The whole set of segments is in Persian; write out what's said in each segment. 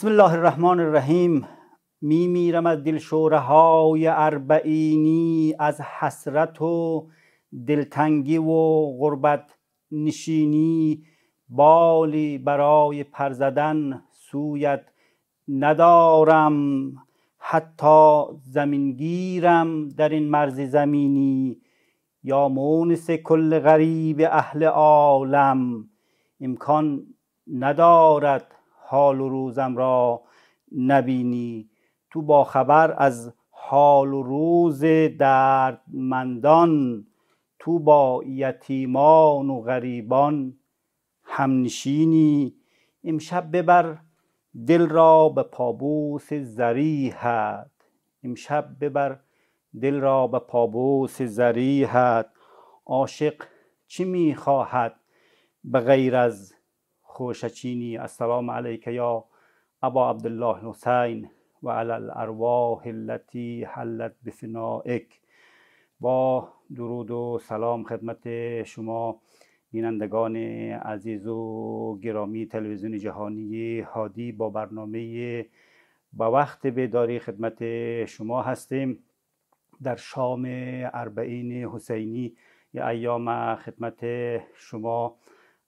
بسم الله الرحمن الرحیم می میرم از دل های اربعینی از حسرت و دلتنگی و غربت نشینی بالی برای پرزدن سویت ندارم حتی زمینگیرم در این مرز زمینی یا مونس کل غریب اهل عالم امکان ندارد حال و روزم را نبینی تو با خبر از حال و روز دردمندان تو با یتیمان و غریبان همنشینی امشب ببر دل را به پابوس زریحت امشب ببر دل را به پابوس زریحت عاشق چی میخواهد به غیر از چینی السلام علیک یا ابا عبدالله حسین و علی الارواح التی حلت بفنائک با درود و سلام خدمت شما بینندگان عزیز و گرامی تلویزیون جهانی هادی با برنامه با وقت بیداری خدمت شما هستیم در شام اربعین حسینی ایام خدمت شما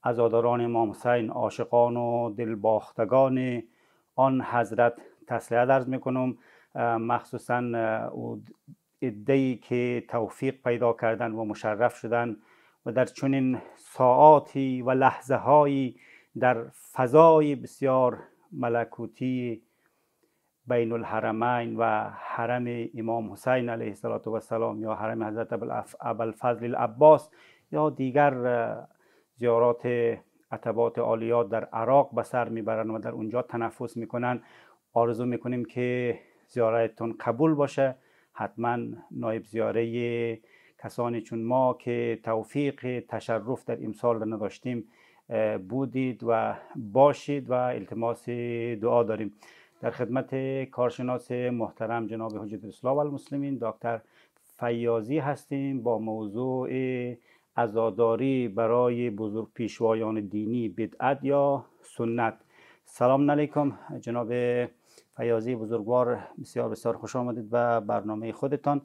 عزاداران امام حسین عاشقان و دلباختگان آن حضرت تسلیت ارز میکنم مخصوصا او ای که توفیق پیدا کردن و مشرف شدن و در چنین ساعاتی و لحظه هایی در فضای بسیار ملکوتی بین الحرمین و حرم امام حسین علیه السلام یا حرم حضرت ابوالفضل العباس یا دیگر زیارات عتبات عالیات در عراق به سر میبرن و در اونجا تنفس میکنن آرزو میکنیم که زیارتتون قبول باشه حتما نایب زیاره کسانی چون ما که توفیق تشرف در امسال نداشتیم بودید و باشید و التماس دعا داریم در خدمت کارشناس محترم جناب حجت الاسلام المسلمین دکتر فیاضی هستیم با موضوع ازاداری برای بزرگ پیشوایان دینی بدعت یا سنت سلام علیکم جناب فیاضی بزرگوار بسیار بسیار خوش آمدید و برنامه خودتان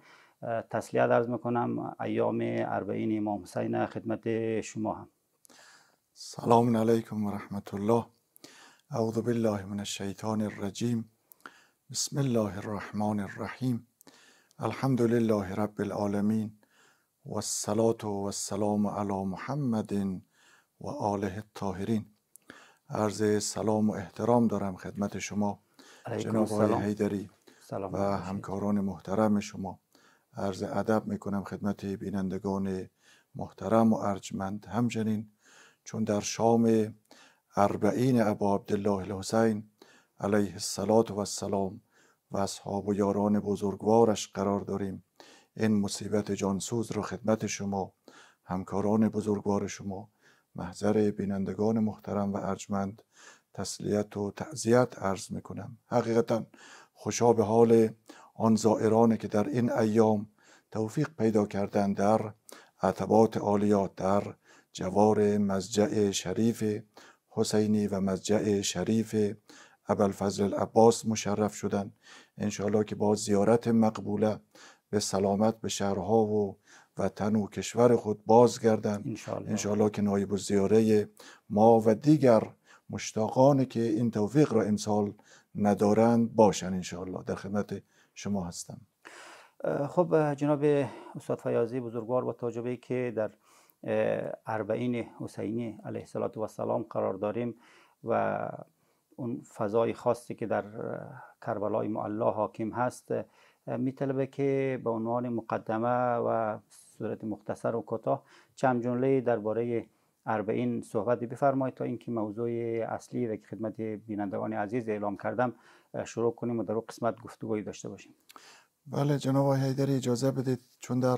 تسلیت عرض میکنم ایام اربعین امام حسین خدمت شما هم سلام علیکم و رحمت الله اعوذ بالله من الشیطان الرجیم بسم الله الرحمن الرحیم الحمد لله رب العالمین و و السلام علی محمد و آله الطاهرین عرض سلام و احترام دارم خدمت شما جناب آقای حیدری و همکاران محترم شما عرض ادب میکنم خدمت بینندگان محترم و ارجمند همچنین چون در شام اربعین ابا عبدالله الحسین علیه السلام و السلام و اصحاب و یاران بزرگوارش قرار داریم این مصیبت جانسوز را خدمت شما همکاران بزرگوار شما محضر بینندگان محترم و ارجمند تسلیت و تعذیت عرض میکنم. حقیقتا خوشا به حال آن زائرانی که در این ایام توفیق پیدا کردن در عتبات عالیات در جوار مزجع شریف حسینی و مزجع شریف ابوالفضل العباس مشرف شدن انشاءالله که با زیارت مقبوله به سلامت به شهرها و وطن و کشور خود بازگردند انشالله انشالله که نایب زیاره ما و دیگر مشتاقان که این توفیق را امسال ندارند باشن انشالله در خدمت شما هستم خب جناب استاد فیاضی بزرگوار با تاجبهی که در اربعین حسینی علیه السلام قرار داریم و اون فضای خاصی که در کربلای معلا حاکم هست میطلبه که به عنوان مقدمه و صورت مختصر و کوتاه چند جمله درباره اربعین صحبت بفرمایید تا اینکه موضوع اصلی را که خدمت بینندگان عزیز اعلام کردم شروع کنیم و در قسمت گفتگویی داشته باشیم بله جناب حیدر اجازه بدید چون در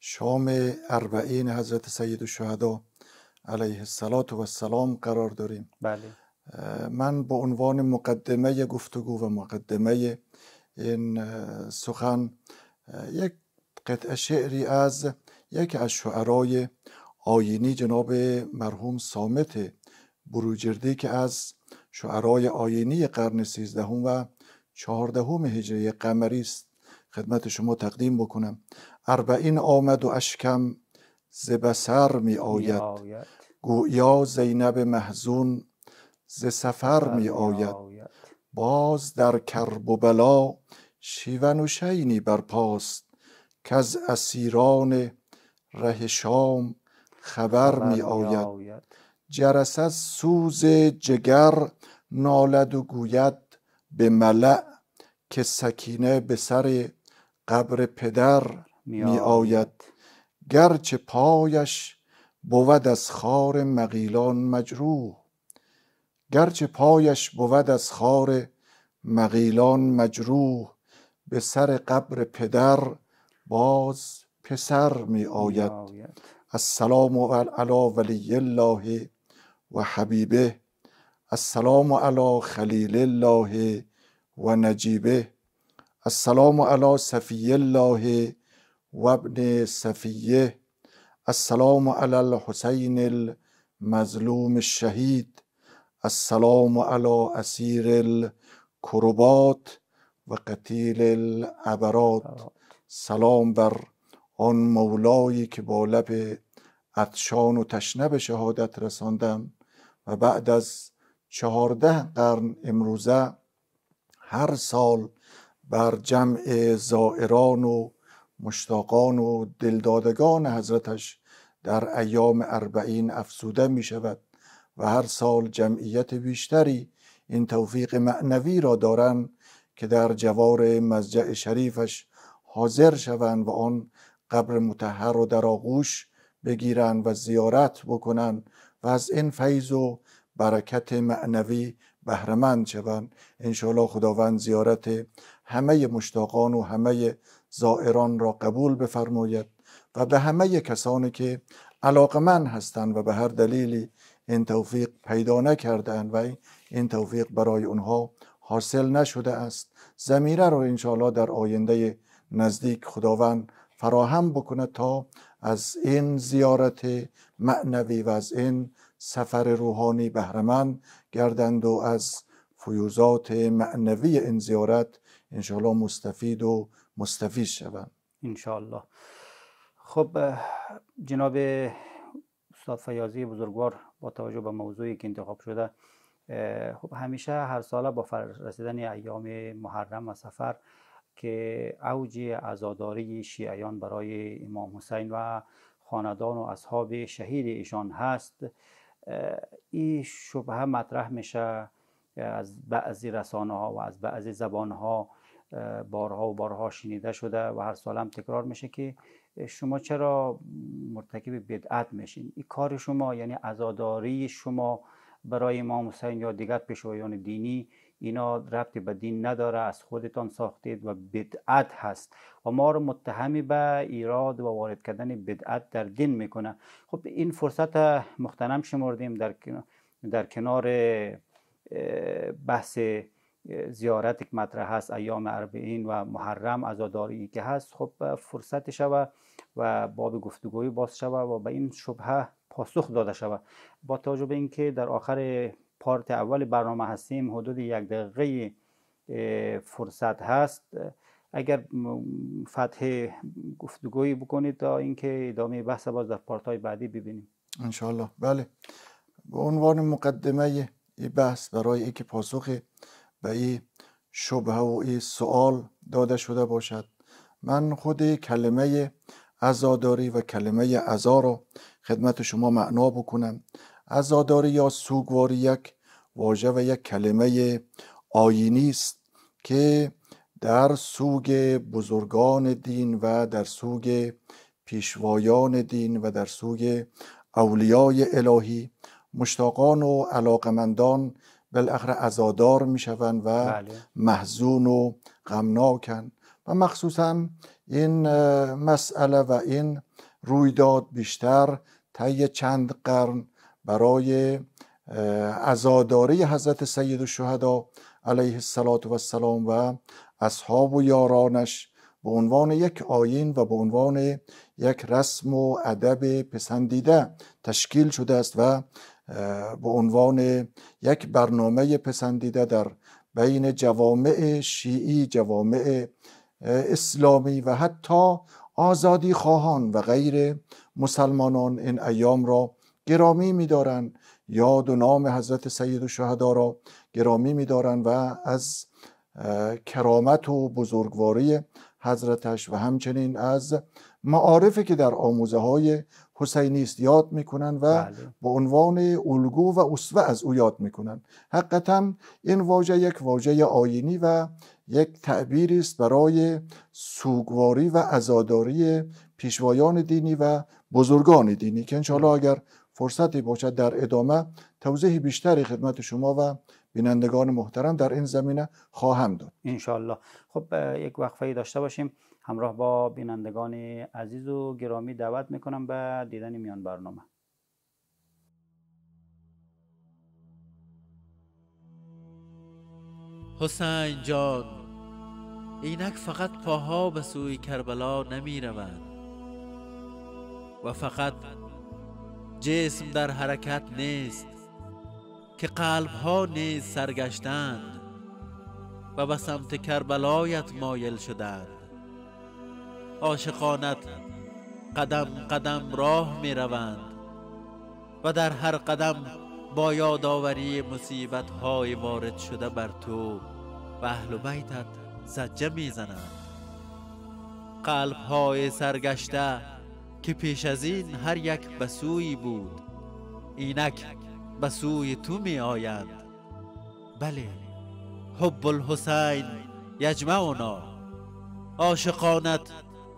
شام اربعین حضرت سید الشهدا علیه و السلام قرار داریم بله من به عنوان مقدمه گفتگو و مقدمه این سخن یک قطعه شعری از یکی از شعرای آینی جناب مرحوم سامت بروجردی که از شعرای آینی قرن سیزدهم و چهاردهم هجری قمری است خدمت شما تقدیم بکنم اربعین آمد و اشکم زبسر می آید گویا زینب محزون ز سفر می آید باز در کرب و بلا شیون و شینی برپاست که از اسیران ره شام خبر می آید جرس سوز جگر نالد و گوید به ملع که سکینه به سر قبر پدر می آید گرچه پایش بود از خار مقیلان مجروح گرچه پایش بود از خار مغیلان مجروح به سر قبر پدر باز پسر می آید السلام علی ولی الله و حبیبه السلام علی خلیل الله و نجیبه السلام علی صفی الله و ابن صفیه السلام علی حسین المظلوم الشهید السلام علی اسیر الکروبات و قتیل العبرات سلام بر آن مولایی که با لب عطشان و تشنه به شهادت رساندم و بعد از چهارده قرن امروزه هر سال بر جمع زائران و مشتاقان و دلدادگان حضرتش در ایام اربعین افزوده می شود و هر سال جمعیت بیشتری این توفیق معنوی را دارند که در جوار مزجع شریفش حاضر شوند و آن قبر متحر را در آغوش بگیرند و زیارت بکنند و از این فیض و برکت معنوی بهرمند شوند انشاءالله خداوند زیارت همه مشتاقان و همه زائران را قبول بفرماید و به همه کسانی که علاقمند هستند و به هر دلیلی این توفیق پیدا نکردن و این توفیق برای اونها حاصل نشده است زمیره رو انشاءالله در آینده نزدیک خداوند فراهم بکنه تا از این زیارت معنوی و از این سفر روحانی بهرمند گردند و از فیوزات معنوی این زیارت انشاءالله مستفید و مستفید شوند انشاءالله خب جناب استاد فیاضی بزرگوار با توجه به موضوعی که انتخاب شده خب همیشه هر ساله با رسیدن ایام محرم و سفر که اوج عزاداری شیعیان برای امام حسین و خاندان و اصحاب شهید ایشان هست این شبهه مطرح میشه از بعضی رسانه ها و از بعضی زبان ها بارها و بارها شنیده شده و هر سال هم تکرار میشه که شما چرا مرتکب بدعت میشین این کار شما یعنی عزاداری شما برای امام حسین یا دیگر پیشوایان دینی اینا ربطی به دین نداره از خودتان ساختید و بدعت هست و ما رو متهم به ایراد و وارد کردن بدعت در دین میکنه خب این فرصت مختنم شمردیم در, در کنار بحث زیارت که مطرح هست ایام اربعین و محرم ازاداری که هست خب فرصت شوه و باب گفتگوی باز شوه و به این شبهه پاسخ داده شوه با توجه به اینکه در آخر پارت اول برنامه هستیم حدود یک دقیقه فرصت هست اگر فتح گفتگویی بکنید تا اینکه ادامه بحث باز در های بعدی ببینیم انشالله بله به عنوان مقدمه ای بحث برای اینکه پاسخ به این شبه و این سوال داده شده باشد من خود کلمه ازاداری و کلمه ازا را خدمت شما معنا بکنم ازاداری یا سوگواری یک واژه و یک کلمه آینی است که در سوگ بزرگان دین و در سوگ پیشوایان دین و در سوگ اولیای الهی مشتاقان و علاقمندان بالاخره ازادار میشوند و بله. محزون و غمناکن و مخصوصا این مسئله و این رویداد بیشتر طی چند قرن برای ازاداری حضرت سید الشهدا علیه السلام و السلام و اصحاب و یارانش به عنوان یک آین و به عنوان یک رسم و ادب پسندیده تشکیل شده است و به عنوان یک برنامه پسندیده در بین جوامع شیعی جوامع اسلامی و حتی آزادی خواهان و غیر مسلمانان این ایام را گرامی می‌دارند یاد و نام حضرت سید الشهدا را گرامی می‌دارند و از کرامت و بزرگواری حضرتش و همچنین از معارفی که در آموزه های است یاد میکنن و به عنوان الگو و اسوه از او یاد میکنن حقیقتا این واژه یک واژه آینی و یک تعبیری است برای سوگواری و ازاداری پیشوایان دینی و بزرگان دینی که انشاءالله اگر فرصتی باشد در ادامه توضیح بیشتری خدمت شما و بینندگان محترم در این زمینه خواهم داد انشالله خب یک وقفه داشته باشیم همراه با بینندگان عزیز و گرامی دعوت میکنم به دیدن میان برنامه حسین جان اینک فقط پاها به سوی کربلا نمی روند و فقط جسم در حرکت نیست که قلب ها نیز سرگشتند و به سمت کربلایت مایل شدند عاشقانت قدم قدم راه می روند و در هر قدم با یادآوری مصیبت های وارد شده بر تو و اهل بیتت زجه می زنند قلب های سرگشته که پیش از این هر یک بسوی بود اینک به سوی تو می آیند بله حب الحسین یجمعنا عاشقانت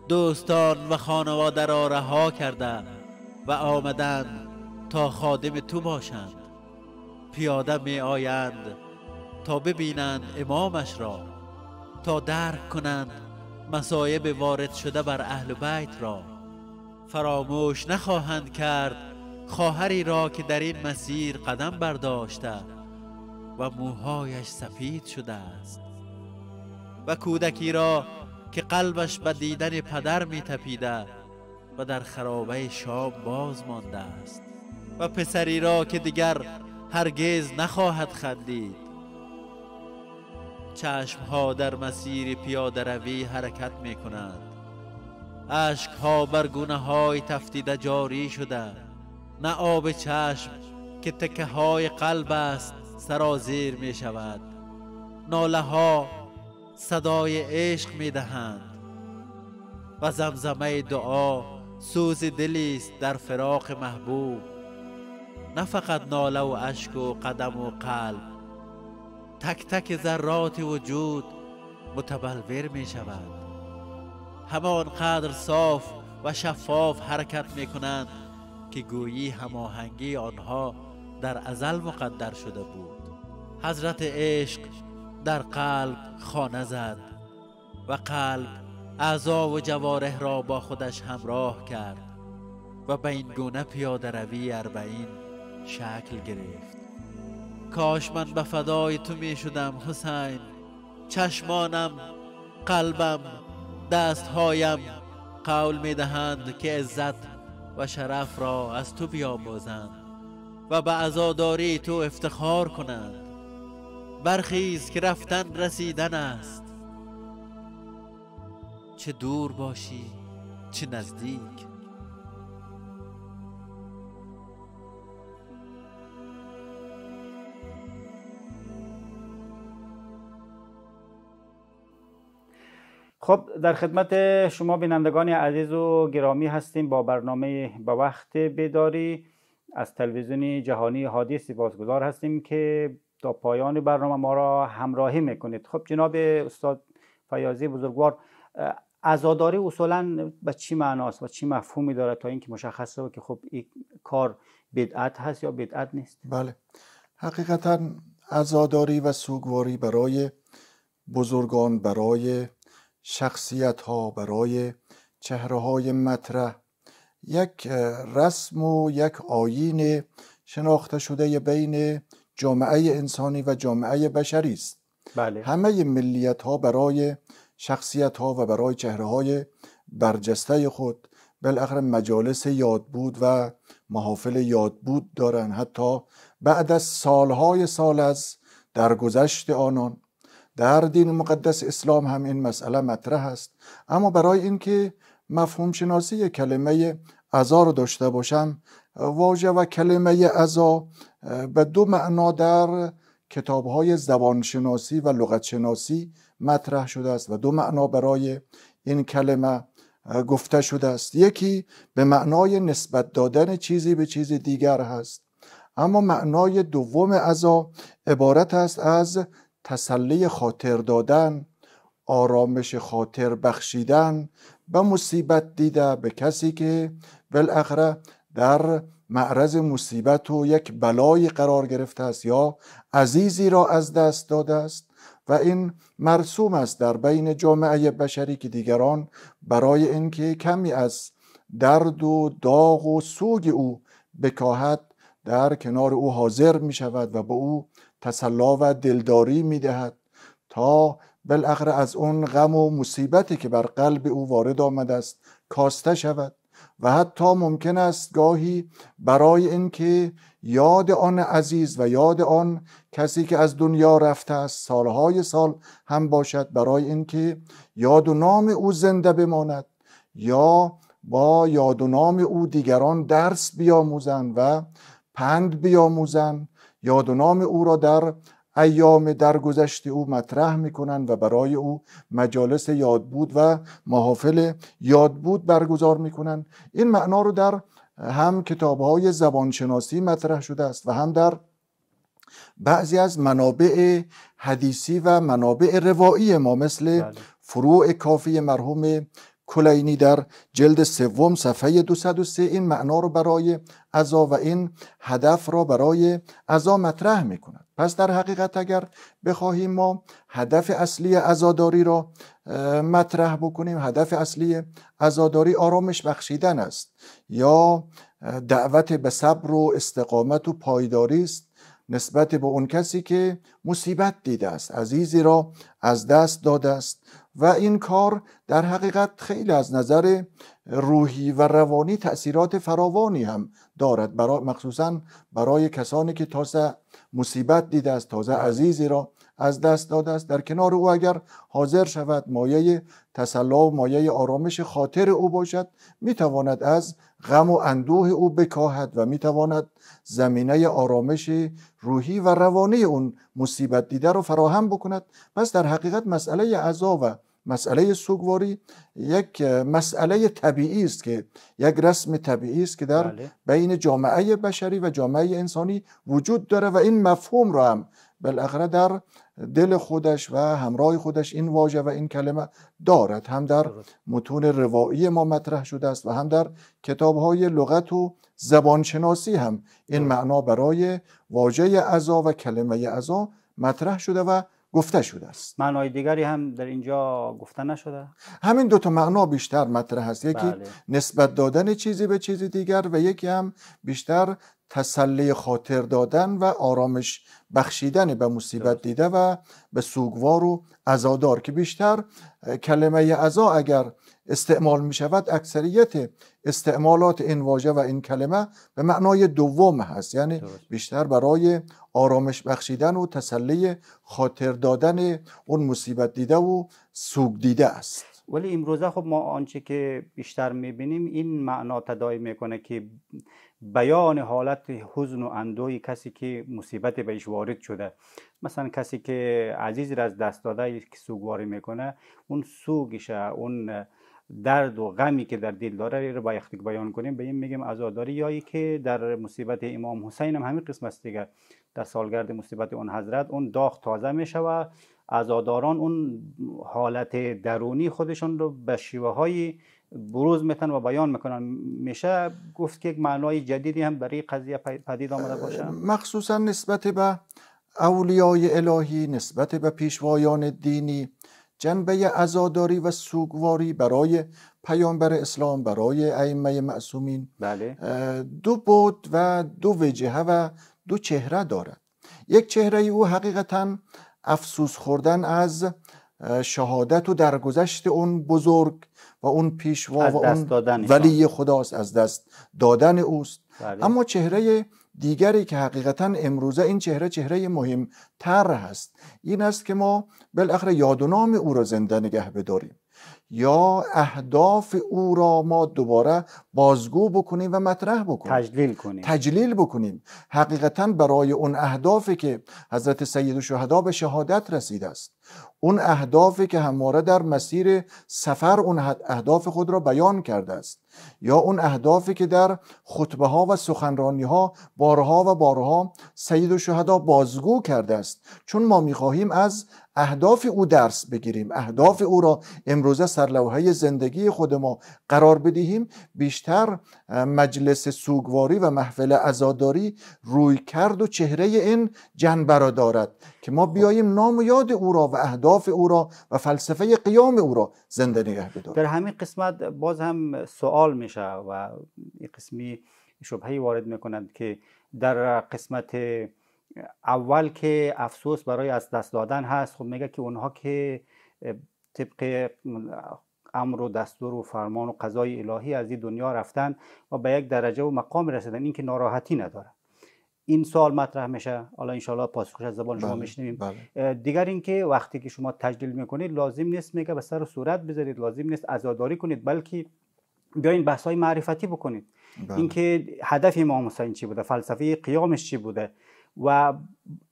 دوستان و خانواده را رها کرده و آمدند تا خادم تو باشند پیاده می آیند تا ببینند امامش را تا درک کنند مصایب وارد شده بر اهل بیت را فراموش نخواهند کرد خواهری را که در این مسیر قدم برداشته و موهایش سفید شده است و کودکی را که قلبش به دیدن پدر می تپیده و در خرابه شام باز مانده است و پسری را که دیگر هرگز نخواهد خندید چشمها در مسیر پیاده روی حرکت می کنند عشق ها بر گونه های تفتیده جاری شده نه آب چشم که تکه های قلب است سرازیر می شود ناله ها صدای عشق می دهند و زمزمه دعا سوز دلی است در فراق محبوب نه فقط ناله و اشک و قدم و قلب تک تک ذرات وجود متبلور می شود همانقدر صاف و شفاف حرکت می کنند که گویی هماهنگی آنها در ازل مقدر شده بود حضرت عشق در قلب خانه زد و قلب اعضا و جواره را با خودش همراه کرد و به این گونه پیاده روی اربعین شکل گرفت کاش من به فدای تو می شدم حسین چشمانم قلبم دستهایم قول می دهند که عزت و شرف را از تو بیاموزند و به عزاداری تو افتخار کنند برخیز که رفتن رسیدن است چه دور باشی چه نزدیک خب در خدمت شما بینندگان عزیز و گرامی هستیم با برنامه با وقت بیداری از تلویزیون جهانی هادی سپاسگزار هستیم که تا پایان برنامه ما را همراهی میکنید خب جناب استاد فیاضی بزرگوار عزاداری اصولا به چی معناست و چی مفهومی دارد تا اینکه مشخص شود که خب این کار بدعت هست یا بدعت نیست بله حقیقتا عزاداری و سوگواری برای بزرگان برای شخصیت ها برای چهره های مطرح یک رسم و یک آیین شناخته شده بین جامعه انسانی و جامعه بشری است بله. همه ملیت ها برای شخصیت ها و برای چهره های برجسته خود بالاخره مجالس یادبود بود و محافل یادبود بود دارن حتی بعد از سالهای سال از درگذشت آنان در دین مقدس اسلام هم این مسئله مطرح است اما برای اینکه مفهوم شناسی کلمه ازا رو داشته باشم واژه و کلمه ازا به دو معنا در کتابهای زبانشناسی و لغتشناسی مطرح شده است و دو معنا برای این کلمه گفته شده است یکی به معنای نسبت دادن چیزی به چیز دیگر هست اما معنای دوم عذا عبارت است از تسلی خاطر دادن آرامش خاطر بخشیدن به مصیبت دیده به کسی که بالاخره در معرض مصیبت و یک بلایی قرار گرفته است یا عزیزی را از دست داده است و این مرسوم است در بین جامعه بشری که دیگران برای اینکه کمی از درد و داغ و سوگ او بکاهد در کنار او حاضر می شود و به او تسلا و دلداری میدهد تا بالاخره از اون غم و مصیبتی که بر قلب او وارد آمده است کاسته شود و حتی ممکن است گاهی برای اینکه یاد آن عزیز و یاد آن کسی که از دنیا رفته است سالهای سال هم باشد برای اینکه یاد و نام او زنده بماند یا با یاد و نام او دیگران درس بیاموزند و پند بیاموزند یاد و نام او را در ایام درگذشت او مطرح میکنند و برای او مجالس یادبود و محافل یادبود برگزار میکنند این معنا رو در هم کتابهای زبانشناسی مطرح شده است و هم در بعضی از منابع حدیثی و منابع روایی ما مثل بله. فروع کافی مرحوم کلینی در جلد سوم صفحه 203 این معنا رو برای عزا و این هدف را برای عزا مطرح میکند. پس در حقیقت اگر بخواهیم ما هدف اصلی عزاداری را مطرح بکنیم هدف اصلی عزاداری آرامش بخشیدن است یا دعوت به صبر و استقامت و پایداری است نسبت به اون کسی که مصیبت دیده است عزیزی را از دست داده است و این کار در حقیقت خیلی از نظر روحی و روانی تأثیرات فراوانی هم دارد برای مخصوصا برای کسانی که تازه مصیبت دیده است تازه عزیزی را از دست داده است در کنار او اگر حاضر شود مایه تسلا و مایه آرامش خاطر او باشد میتواند از غم و اندوه او بکاهد و میتواند زمینه آرامش روحی و روانی اون مصیبت دیده رو فراهم بکند پس در حقیقت مسئله عزا و مسئله سوگواری یک مسئله طبیعی است که یک رسم طبیعی است که در بله. بین جامعه بشری و جامعه انسانی وجود داره و این مفهوم را هم بالاخره در دل خودش و همراه خودش این واژه و این کلمه دارد هم در متون روایی ما مطرح شده است و هم در های لغت و زبانشناسی هم این معنا برای واژه عزا و کلمه عزا مطرح شده و گفته شده است معنای دیگری هم در اینجا گفته نشده همین دو تا معنا بیشتر مطرح است یکی بله. نسبت دادن چیزی به چیز دیگر و یکی هم بیشتر تسلی خاطر دادن و آرامش بخشیدن به مصیبت دیده و به سوگوار و عزادار که بیشتر کلمه عزا اگر استعمال می شود اکثریت استعمالات این واژه و این کلمه به معنای دوم هست یعنی بیشتر برای آرامش بخشیدن و تسلی خاطر دادن اون مصیبت دیده و سوگ دیده است ولی امروزه خب ما آنچه که بیشتر میبینیم این معنا تدایی میکنه که بیان حالت حزن و اندوی کسی که مصیبت بهش وارد شده مثلا کسی که عزیز را از دست داده سوگواری میکنه اون سوگشه اون درد و غمی که در دل داره رو با بیان کنیم به این میگیم عزاداری یا که در مصیبت امام حسین هم همین قسم است دیگر در سالگرد مصیبت اون حضرت اون داغ تازه میشه و عزاداران اون حالت درونی خودشون رو به شیوه های بروز میتن و بیان میکنن میشه گفت که یک معنای جدیدی هم برای قضیه پدید آمده باشه مخصوصا نسبت به اولیای الهی نسبت به پیشوایان دینی جنبه عزاداری و سوگواری برای پیامبر اسلام برای ائمه معصومین بله. دو بود و دو وجهه و دو چهره دارد یک چهره او حقیقتا افسوس خوردن از شهادت و درگذشت اون بزرگ و اون پیشوا و اون ولی خداست از دست دادن اوست بله. اما چهره دیگری که حقیقتا امروزه این چهره چهره مهم تر هست این است که ما بالاخره یاد و نام او را زنده نگه بداریم یا اهداف او را ما دوباره بازگو بکنیم و مطرح بکنیم تجلیل کنیم تجلیل بکنیم حقیقتا برای اون اهدافی که حضرت سید و شهدا به شهادت رسیده است اون اهدافی که همواره در مسیر سفر اون اهداف خود را بیان کرده است یا اون اهدافی که در خطبه ها و سخنرانی ها بارها و بارها سید و شهدا بازگو کرده است چون ما میخواهیم از اهداف او درس بگیریم اهداف او را امروزه سرلوحه زندگی خود ما قرار بدهیم بیشتر مجلس سوگواری و محفل ازاداری روی کرد و چهره این جنبه را دارد که ما بیاییم نام و یاد او را و اهداف او را و فلسفه قیام او را زنده نگه بداریم در همین قسمت باز هم سوال میشه و قسمی شبهی وارد میکنند که در قسمت اول که افسوس برای از دست دادن هست خب میگه که اونها که طبق امر و دستور و فرمان و قضای الهی از این دنیا رفتن و به یک درجه و مقام رسیدن این که ناراحتی نداره این سوال مطرح میشه حالا ان پاسخش از زبان شما بله، میشنویم بله. دیگر اینکه وقتی که شما تجلیل میکنید لازم نیست میگه به سر و صورت بذارید لازم نیست عزاداری کنید بلکه بیاین بحث های معرفتی بکنید بله. اینکه هدف امام حسین چی بوده فلسفه قیامش چی بوده و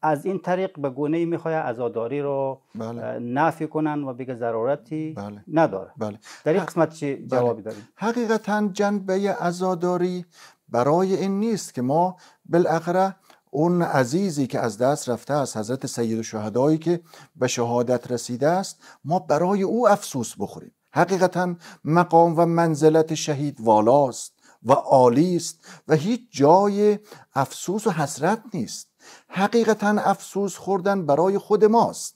از این طریق به گونه میخوای ازاداری رو بله. نفی کنن و بگه ضرورتی بله. نداره بله. در این قسمت چی بله. جوابی داریم حقیقتا جنبه عزاداری برای این نیست که ما بالاخره اون عزیزی که از دست رفته است حضرت سید شهدایی که به شهادت رسیده است ما برای او افسوس بخوریم حقیقتا مقام و منزلت شهید والاست و عالی است و هیچ جای افسوس و حسرت نیست حقیقتا افسوس خوردن برای خود ماست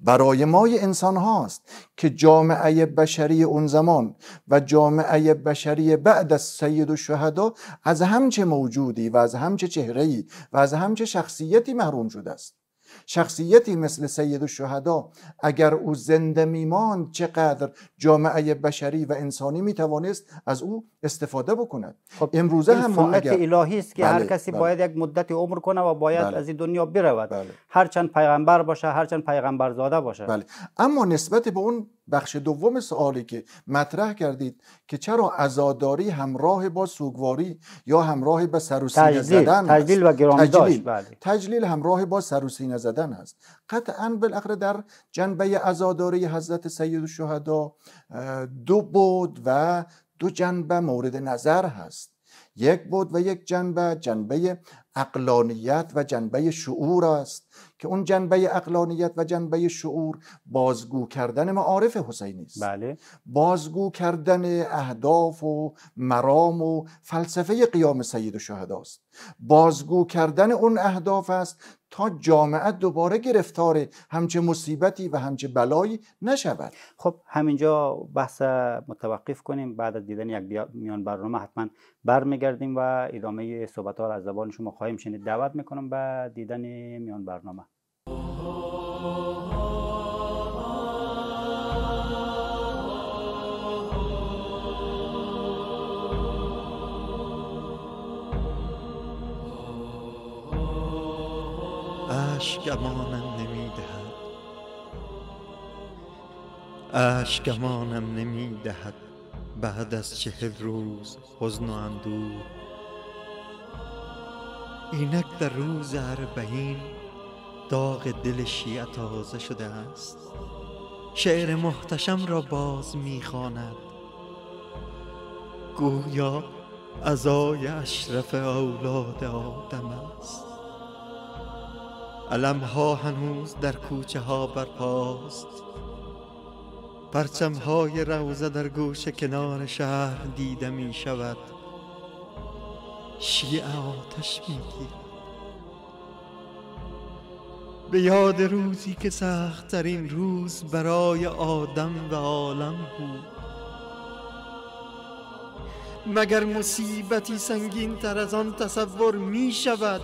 برای مای انسان هاست که جامعه بشری اون زمان و جامعه بشری بعد از سید و شهدا از همچه موجودی و از همچه چهرهی و از همچه شخصیتی محروم شده است شخصیتی مثل سید الشهدا اگر او زنده میمان چقدر جامعه بشری و انسانی میتوانست از او استفاده بکند خب امروزه هم ما اگر الهی است که هر بله، کسی بله. باید یک مدت عمر کنه و باید بله. از این دنیا برود هرچند پیغمبر باشه هرچند پیغمبر زاده باشه اما نسبت به اون بخش دوم سوالی که مطرح کردید که چرا عزاداری همراه با سوگواری یا همراه با سروسینه زدن تجلیل و گرامداشت بله. تجلیل همراه با سروسینه زدن است قطعا بالاخره در جنبه ازاداری حضرت سید الشهدا دو بود و دو جنبه مورد نظر هست یک بود و یک جنبه جنبه اقلانیت و جنبه شعور است که اون جنبه اقلانیت و جنبه شعور بازگو کردن معارف حسینی است بله. بازگو کردن اهداف و مرام و فلسفه قیام سید و است بازگو کردن اون اهداف است تا جامعه دوباره گرفتار همچه مصیبتی و همچه بلایی نشود خب همینجا بحث متوقف کنیم بعد از دیدن یک میان برنامه حتما برمیگردیم و ادامه صحبت ها را از زبان شما خواهیم شنید دعوت میکنم به دیدن میان برنامه اشکمانم نمیدهد اشکمانم نمیدهد بعد از چهل روز حزن و اندوه اینک در روز اربعین داغ دل شیعه تازه شده است شعر محتشم را باز میخواند گویا ازای اشرف اولاد آدم است علم ها هنوز در کوچه ها برپاست پرچم های روزه در گوش کنار شهر دیده می شود شیعه آتش گیرد. به یاد روزی که سخت در این روز برای آدم و عالم بود مگر مصیبتی سنگین تر از آن تصور می شود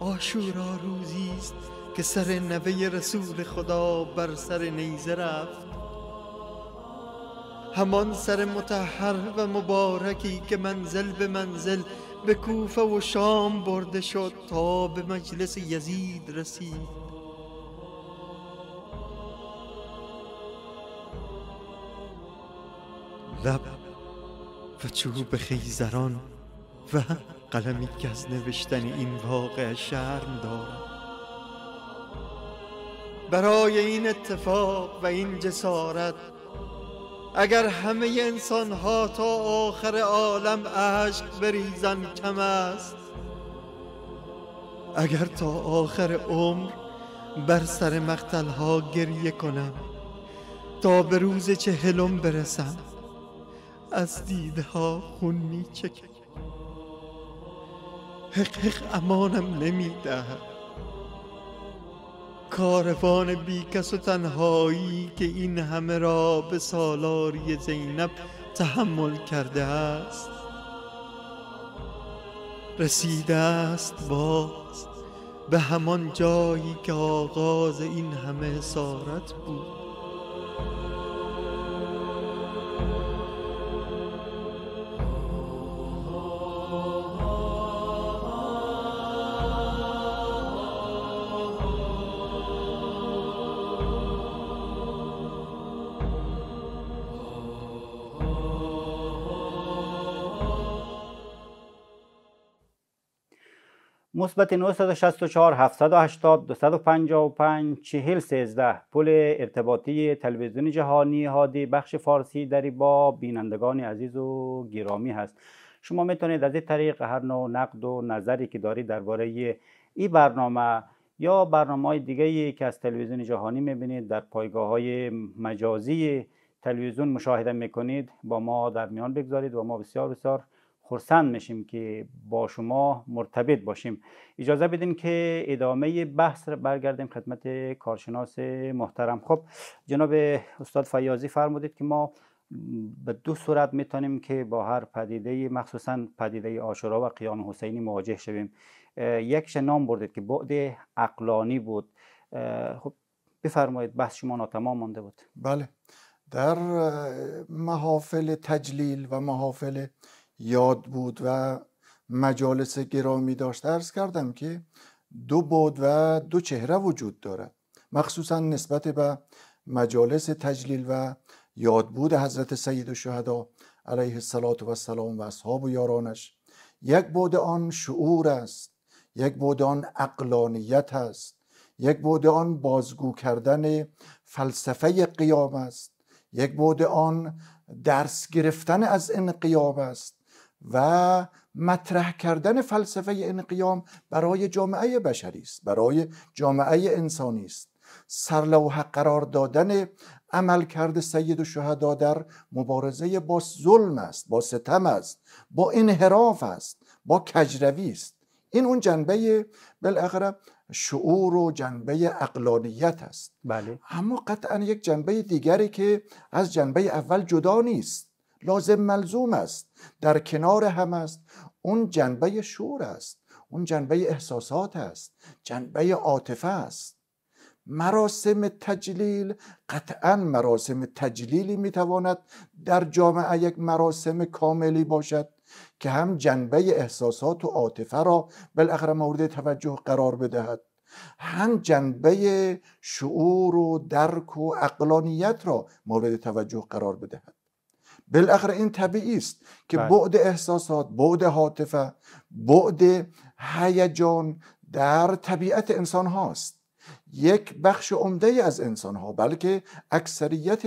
آشورا روزی است که سر نوه رسول خدا بر سر نیزه رفت همان سر متحر و مبارکی که منزل به منزل به کوفه و شام برده شد تا به مجلس یزید رسید لب و چوب خیزران و قلمی که از نوشتن این واقع شرم دارد برای این اتفاق و این جسارت اگر همه انسان ها تا آخر عالم عشق بریزن کم است اگر تا آخر عمر بر سر مقتل ها گریه کنم تا به روز چهلم برسم از ها خون می چکم حق حق امانم نمی دهد کاروان بیکس و تنهایی که این همه را به سالاری زینب تحمل کرده است رسیده است باز به همان جایی که آغاز این همه سارت بود مثبت 964 780 255 40 13 پل ارتباطی تلویزیون جهانی هادی بخش فارسی در با بینندگان عزیز و گرامی هست شما میتونید از این طریق هر نوع نقد و نظری که دارید درباره این برنامه یا برنامه های دیگه که از تلویزیون جهانی میبینید در پایگاه های مجازی تلویزیون مشاهده میکنید با ما در میان بگذارید و ما بسیار بسیار خورسند میشیم که با شما مرتبط باشیم اجازه بدین که ادامه بحث را برگردیم خدمت کارشناس محترم خب جناب استاد فیاضی فرمودید که ما به دو صورت میتونیم که با هر پدیده مخصوصا پدیده آشورا و قیام حسینی مواجه شویم یکش نام بردید که بعد عقلانی بود خب بفرمایید بحث شما ناتمام مانده بود بله در محافل تجلیل و محافل یاد بود و مجالس گرامی داشت ارز کردم که دو بود و دو چهره وجود دارد مخصوصا نسبت به مجالس تجلیل و یاد بود حضرت سید و شهدا علیه السلام و سلام و اصحاب و یارانش یک بود آن شعور است یک بود آن اقلانیت است یک بود آن بازگو کردن فلسفه قیام است یک بود آن درس گرفتن از این قیام است و مطرح کردن فلسفه انقیام برای جامعه بشری است برای جامعه انسانی است سرلوحه قرار دادن عمل کرده سید و شهدا در مبارزه با ظلم است با ستم است با انحراف است با کجروی است این اون جنبه بالاخره شعور و جنبه اقلانیت است بله. اما قطعا یک جنبه دیگری که از جنبه اول جدا نیست لازم ملزوم است در کنار هم است اون جنبه شور است اون جنبه احساسات است جنبه عاطفه است مراسم تجلیل قطعا مراسم تجلیلی میتواند در جامعه یک مراسم کاملی باشد که هم جنبه احساسات و عاطفه را بالاخره مورد توجه قرار بدهد هم جنبه شعور و درک و اقلانیت را مورد توجه قرار بدهد بالاخره این طبیعی است که بله. بعد احساسات بعد حاطفه بعد هیجان در طبیعت انسان هاست یک بخش عمده از انسان ها بلکه اکثریت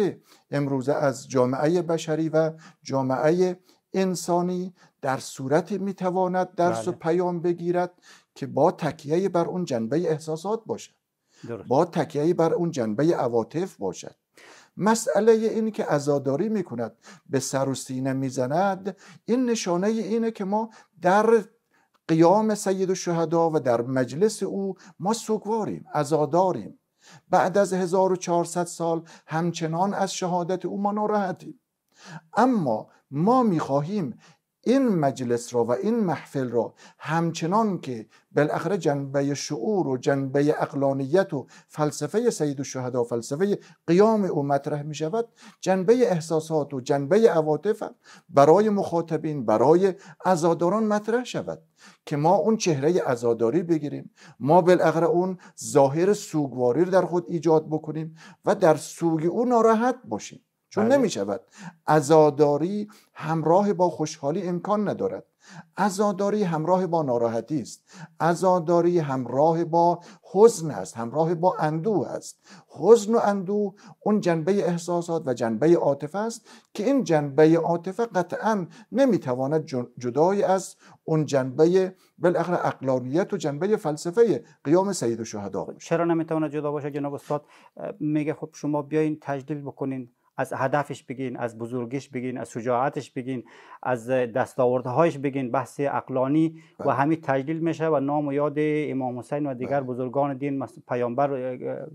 امروزه از جامعه بشری و جامعه انسانی در صورت میتواند درس بله. و پیام بگیرد که با تکیه بر اون جنبه احساسات باشد با تکیه بر اون جنبه عواطف باشد مسئله این که ازاداری میکند به سر و سینه میزند این نشانه اینه که ما در قیام سید الشهدا و در مجلس او ما سوگواریم ازاداریم بعد از 1400 سال همچنان از شهادت او ما ناراحتیم اما ما میخواهیم این مجلس را و این محفل را همچنان که بالاخره جنبه شعور و جنبه اقلانیت و فلسفه سید الشهدا و فلسفه قیام او مطرح می شود جنبه احساسات و جنبه عواطف برای مخاطبین برای عزاداران مطرح شود که ما اون چهره ازاداری بگیریم ما بالاخره اون ظاهر سوگواری رو در خود ایجاد بکنیم و در سوگ او ناراحت باشیم چون بله. نمی شود ازاداری همراه با خوشحالی امکان ندارد عزاداری همراه با ناراحتی است عزاداری همراه با حزن است همراه با اندوه است حزن و اندوه اون جنبه احساسات و جنبه عاطفه است که این جنبه عاطفه قطعا نمیتواند جدای از اون جنبه بالاخره اقلانیت و جنبه فلسفه قیام سید و شهدا چرا نمیتواند جدا باشه جناب استاد میگه خب شما بیاین تجدید بکنین از هدفش بگین از بزرگیش بگین از شجاعتش بگین از دستاوردهایش بگین بحث اقلانی و بله. همه تجلیل میشه و نام و یاد امام حسین و دیگر بله. بزرگان دین پیامبر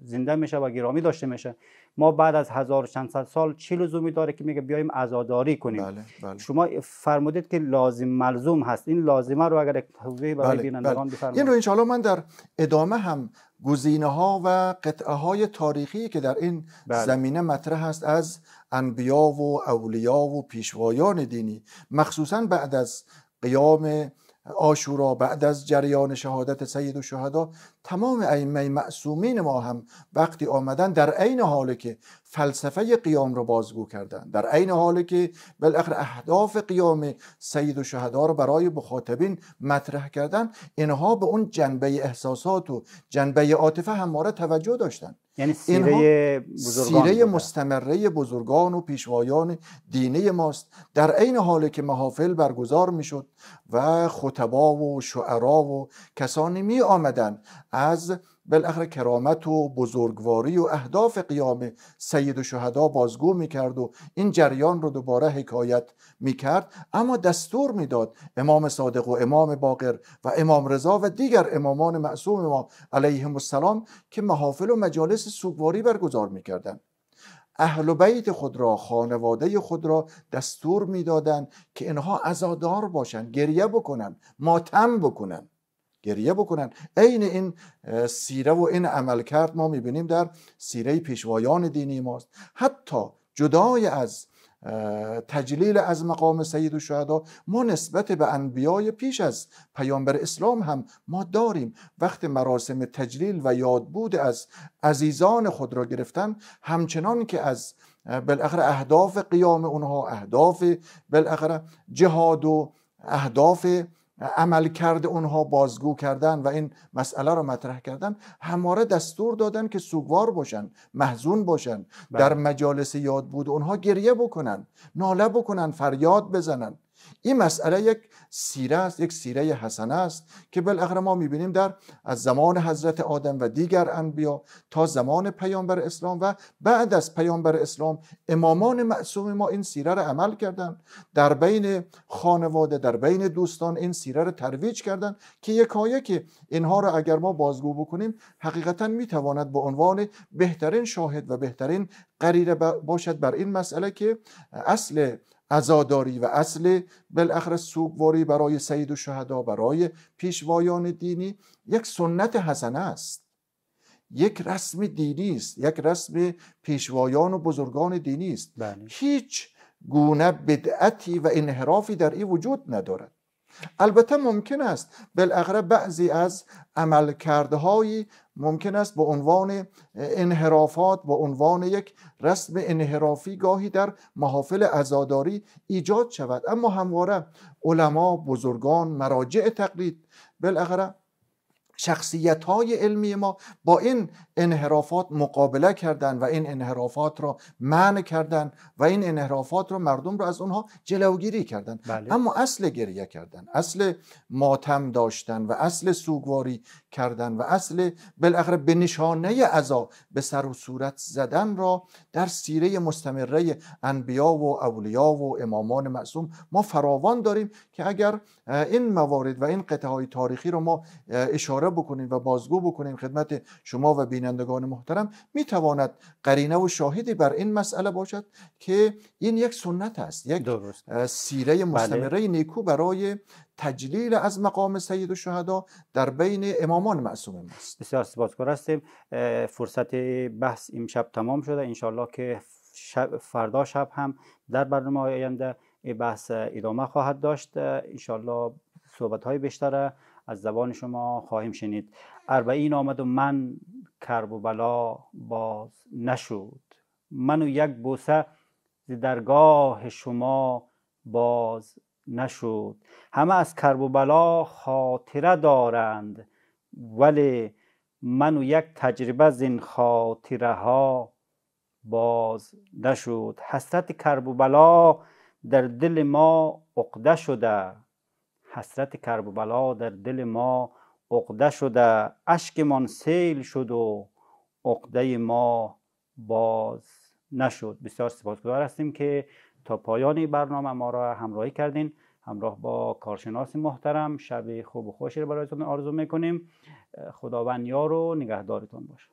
زنده میشه و گرامی داشته میشه ما بعد از 1600 سال چی لزومی داره که میگه بیایم عزاداری کنیم بله، شما فرمودید که لازم ملزوم هست این لازمه رو اگر توضیح برای بله، بینندگان بفرمایید این رو ان من در ادامه هم گزینه ها و قطعه های تاریخی که در این بله. زمینه مطرح است از انبیا و اولیا و پیشوایان دینی مخصوصا بعد از قیام آشورا بعد از جریان شهادت سید و شهدا تمام ائمه معصومین ما هم وقتی آمدن در عین حال که فلسفه قیام رو بازگو کردن در عین حال که بالاخره اهداف قیام سید و شهدا را برای مخاطبین مطرح کردن اینها به اون جنبه احساسات و جنبه عاطفه را توجه داشتن یعنی سیره, بزرگان مستمره بزرگان و پیشوایان دینی ماست در عین حال که محافل برگزار میشد و خطبا و شعرا و کسانی می آمدن از بالاخره کرامت و بزرگواری و اهداف قیام سید و شهدا بازگو میکرد و این جریان رو دوباره حکایت میکرد اما دستور میداد امام صادق و امام باقر و امام رضا و دیگر امامان معصوم ما علیهم السلام که محافل و مجالس سوگواری برگزار میکردند اهل بیت خود را خانواده خود را دستور میدادند که اینها عزادار باشند گریه بکنند ماتم بکنند گریه بکنن عین این سیره و این عمل کرد ما میبینیم در سیره پیشوایان دینی ماست حتی جدای از تجلیل از مقام سید و شهدا ما نسبت به انبیای پیش از پیامبر اسلام هم ما داریم وقت مراسم تجلیل و یادبود از عزیزان خود را گرفتن همچنان که از بالاخره اهداف قیام اونها اهداف بالاخره جهاد و اهداف عمل کرده اونها بازگو کردن و این مسئله را مطرح کردن هماره دستور دادن که سوگوار باشن محزون باشن بله. در مجالس یاد بود اونها گریه بکنن ناله بکنن فریاد بزنن این مسئله یک سیره است یک سیره حسنه است که بالاخره ما میبینیم در از زمان حضرت آدم و دیگر انبیا تا زمان پیامبر اسلام و بعد از پیامبر اسلام امامان معصوم ما این سیره را عمل کردند در بین خانواده در بین دوستان این سیره را ترویج کردند که یکایی که اینها را اگر ما بازگو بکنیم حقیقتا میتواند به عنوان بهترین شاهد و بهترین قریره باشد بر این مسئله که اصل عزاداری و اصل بالاخره سوگواری برای سید و شهدا برای پیشوایان دینی یک سنت حسنه است یک رسم دینی است یک رسم پیشوایان و بزرگان دینی است بله. هیچ گونه بدعتی و انحرافی در این وجود ندارد البته ممکن است بالاخره بعضی از عملکردهایی ممکن است به عنوان انحرافات به عنوان یک رسم انحرافی گاهی در محافل ازاداری ایجاد شود اما همواره علما بزرگان مراجع تقلید بالاخره شخصیت های علمی ما با این انحرافات مقابله کردند و این انحرافات را معنی کردند و این انحرافات را مردم را از اونها جلوگیری کردند بله. اما اصل گریه کردن اصل ماتم داشتن و اصل سوگواری کردن و اصل بالاخره به نشانه عذا به سر و صورت زدن را در سیره مستمره انبیا و اولیا و امامان معصوم ما فراوان داریم که اگر این موارد و این قطعه های تاریخی رو ما اشاره بکنیم و بازگو بکنیم خدمت شما و بینندگان محترم میتواند قرینه و شاهدی بر این مسئله باشد که این یک سنت است یک درست. سیره بله. مستمره نیکو برای تجلیل از مقام سید و شهدا در بین امامان معصوم است بسیار سپاسگزار هستیم فرصت بحث امشب تمام شده انشالله که شب فردا شب هم در برنامه آینده بحث ادامه خواهد داشت انشالله صحبت های بیشتر از زبان شما خواهیم شنید اربعین آمد و من کرب و بلا باز نشد من و یک بوسه درگاه شما باز نشد همه از کرب بلا خاطره دارند ولی من و یک تجربه این خاطره ها باز نشد حسرت کرب و بلا در دل ما عقده شده حسرت کرب بلا در دل ما عقده شده اشکمان سیل شد و عقده ما باز نشد بسیار سپاسگزار هستیم که تا پایان برنامه ما را همراهی کردین همراه با کارشناس محترم شب خوب و خوشی را برایتون آرزو میکنیم خداوند یار و نگهدارتون باشه